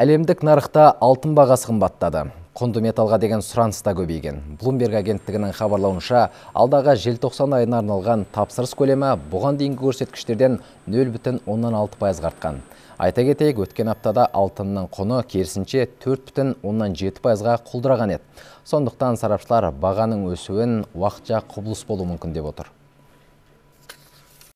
Әлемдік нарықта алтын бағасы қымбаттады. Құнды металға деген сұраныс та көбейген. блумберг агенттігінің хабарлауынша, алдағы желтоқсан айына арналған тапсырыс көлемі бұған дейінгі көрсеткіштерден 0,16 пайыз артқан. Айта кетейік, өткен аптада алтынның құны керісінше 4,7 пайызға құлдыраған еді. Сондықтан сарапшылар бағаның өсуін уақытша құбылыс болуы мүмкін деп отыр.